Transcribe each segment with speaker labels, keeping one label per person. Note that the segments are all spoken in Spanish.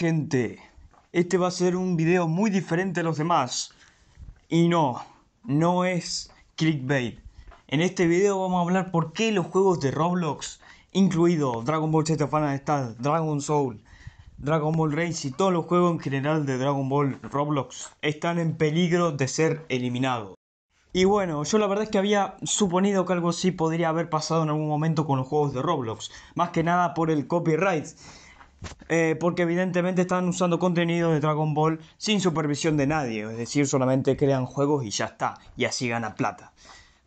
Speaker 1: gente, este va a ser un video muy diferente a los demás. Y no, no es clickbait. En este video vamos a hablar por qué los juegos de Roblox, incluido Dragon Ball Z Final Dragon Soul, Dragon Ball Race y todos los juegos en general de Dragon Ball Roblox, están en peligro de ser eliminados. Y bueno, yo la verdad es que había suponido que algo así podría haber pasado en algún momento con los juegos de Roblox, más que nada por el copyright. Eh, porque evidentemente están usando contenido de Dragon Ball sin supervisión de nadie, es decir, solamente crean juegos y ya está, y así gana plata.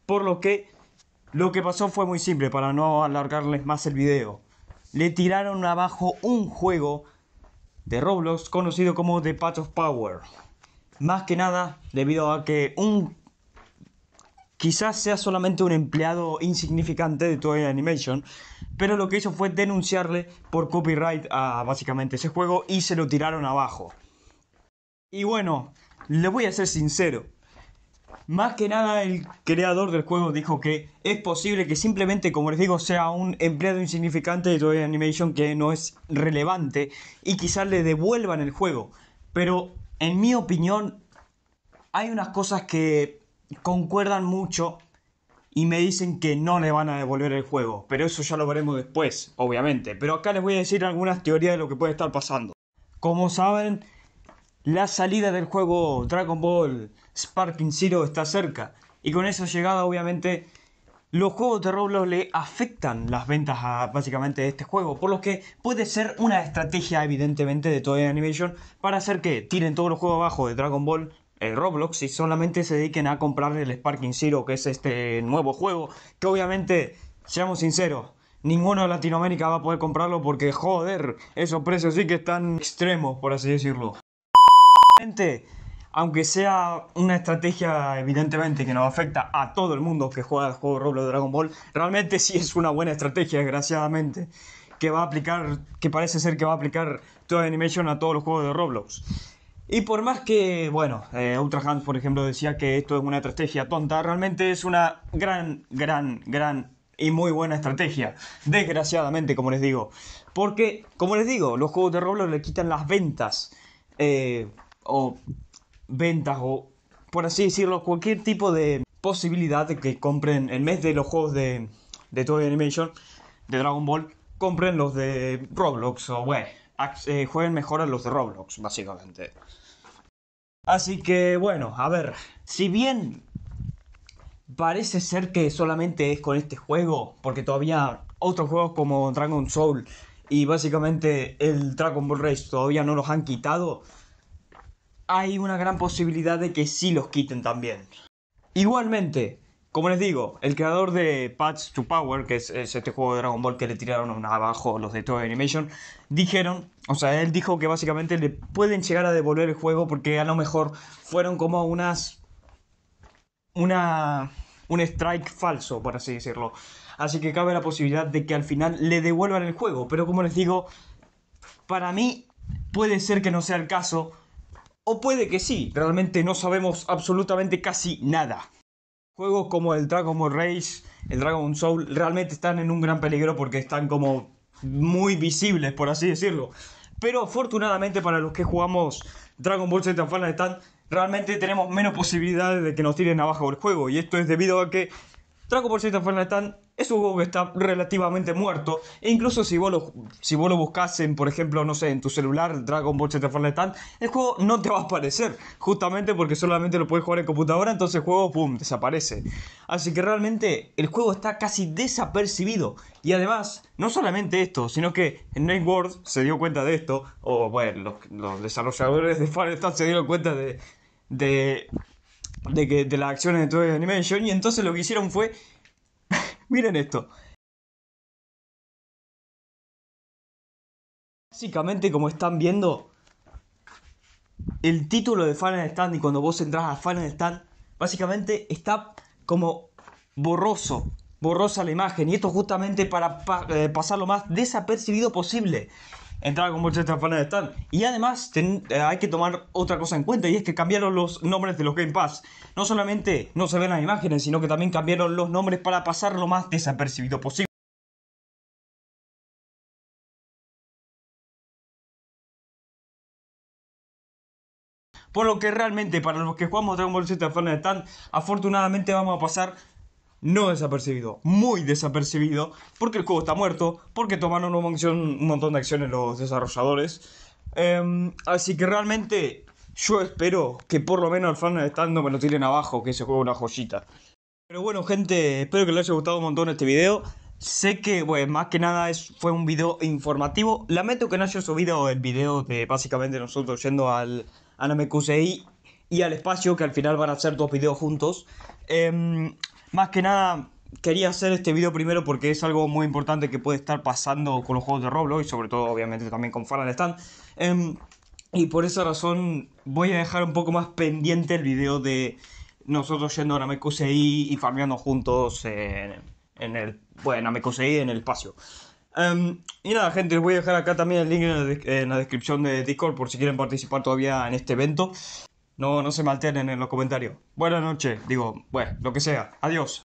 Speaker 1: Por lo que lo que pasó fue muy simple, para no alargarles más el video. Le tiraron abajo un juego de Roblox conocido como The Patch of Power. Más que nada debido a que un Quizás sea solamente un empleado insignificante de Toei Animation, pero lo que hizo fue denunciarle por copyright a básicamente ese juego y se lo tiraron abajo. Y bueno, le voy a ser sincero. Más que nada el creador del juego dijo que es posible que simplemente, como les digo, sea un empleado insignificante de Toei Animation que no es relevante y quizás le devuelvan el juego. Pero en mi opinión, hay unas cosas que concuerdan mucho y me dicen que no le van a devolver el juego. Pero eso ya lo veremos después, obviamente. Pero acá les voy a decir algunas teorías de lo que puede estar pasando. Como saben, la salida del juego Dragon Ball Sparking Zero está cerca. Y con esa llegada, obviamente, los juegos de Roblox le afectan las ventas a, básicamente de este juego. Por lo que puede ser una estrategia, evidentemente, de Toei Animation para hacer que tiren todos los juegos abajo de Dragon Ball eh, Roblox y solamente se dediquen a comprar el Sparking Zero, que es este nuevo juego, que obviamente, seamos sinceros, ninguno de Latinoamérica va a poder comprarlo porque, joder, esos precios sí que están extremos, por así decirlo. aunque sea una estrategia evidentemente que nos afecta a todo el mundo que juega el juego Roblox Dragon Ball, realmente sí es una buena estrategia, desgraciadamente, que va a aplicar, que parece ser que va a aplicar toda Animation a todos los juegos de Roblox. Y por más que, bueno, eh, Ultra Hand, por ejemplo, decía que esto es una estrategia tonta, realmente es una gran, gran, gran y muy buena estrategia. Desgraciadamente, como les digo. Porque, como les digo, los juegos de Roblox le quitan las ventas. Eh, o ventas, o por así decirlo, cualquier tipo de posibilidad de que compren, en vez de los juegos de, de Toy Animation, de Dragon Ball, compren los de Roblox o, bueno... Eh, jueguen mejor a los de Roblox, básicamente. Así que bueno, a ver, si bien parece ser que solamente es con este juego, porque todavía otros juegos como Dragon Soul y básicamente el Dragon Ball Race todavía no los han quitado, hay una gran posibilidad de que sí los quiten también. Igualmente, como les digo, el creador de Patch to Power, que es, este juego de Dragon Ball que le tiraron abajo los de Toei Animation, dijeron, o sea, él dijo que básicamente le pueden llegar a devolver el juego porque a lo mejor fueron como unas. una. un strike falso, por así decirlo. Así que cabe la posibilidad de que al final le devuelvan el juego, pero como les digo, para mí puede ser que no sea el caso. O puede que sí, realmente no sabemos absolutamente casi nada. Juegos como el Dragon Ball Race, el Dragon Soul, realmente están en un gran peligro porque están como muy visibles, por así decirlo. Pero afortunadamente para los que jugamos Dragon Ball Z Final Stand, realmente tenemos menos posibilidades de que nos tiren abajo el juego. Y esto es debido a que Dragon Ball Z Final Stand es un juego que está relativamente muerto. E incluso si vos, lo, si vos lo buscas en, por ejemplo, no sé, en tu celular, Dragon Ball Z Stand, el juego no te va a aparecer. Justamente porque solamente lo puedes jugar en computadora, entonces el juego, ¡pum!, desaparece. Así que realmente el juego está casi desapercibido. Y además, no solamente esto, sino que Night World se dio cuenta de esto, o bueno, los, desarrolladores de Final se dieron cuenta de, de que, de las acciones de Toy Animation. Y entonces lo que hicieron fue Miren esto. Básicamente, como están viendo, el título de Final Stand y cuando vos entras a Final Stand, básicamente está como borroso, borrosa la imagen. Y esto justamente para eh, pasar lo más desapercibido posible entrar con Ball Z de Y además eh, hay que tomar otra cosa en cuenta y es que cambiaron los nombres de los Game Pass. No solamente no se ven las imágenes, sino que también cambiaron los nombres para pasar lo más desapercibido posible. Por lo que realmente para los que jugamos Dragon Ball Z de Stand, afortunadamente vamos a pasar no desapercibido, muy desapercibido, porque el juego está muerto, porque tomaron un montón de acciones los desarrolladores. Em, así que realmente yo espero que por lo menos al final estando me lo tiren abajo, que ese juego una joyita. Pero bueno, gente, espero que les haya gustado un montón este video. Sé que, bueno, más que nada es, fue un video informativo. Lamento que no haya subido el video de básicamente nosotros yendo al, a y al espacio, que al final van a hacer dos videos juntos. Em, más que nada, quería hacer este video primero porque es algo muy importante que puede estar pasando con los juegos de Roblox y sobre todo, obviamente, también con Final Stand. Em, y por esa razón voy a dejar un poco más pendiente el video de nosotros yendo a Namekusei y farmeando juntos en, el... Bueno, en el espacio. Em, y nada, gente, les voy a dejar acá también el link en la descripción de Discord por si quieren participar todavía en este evento. No, no se me en los comentarios. Buenas noches, digo, bueno, lo que sea. Adiós.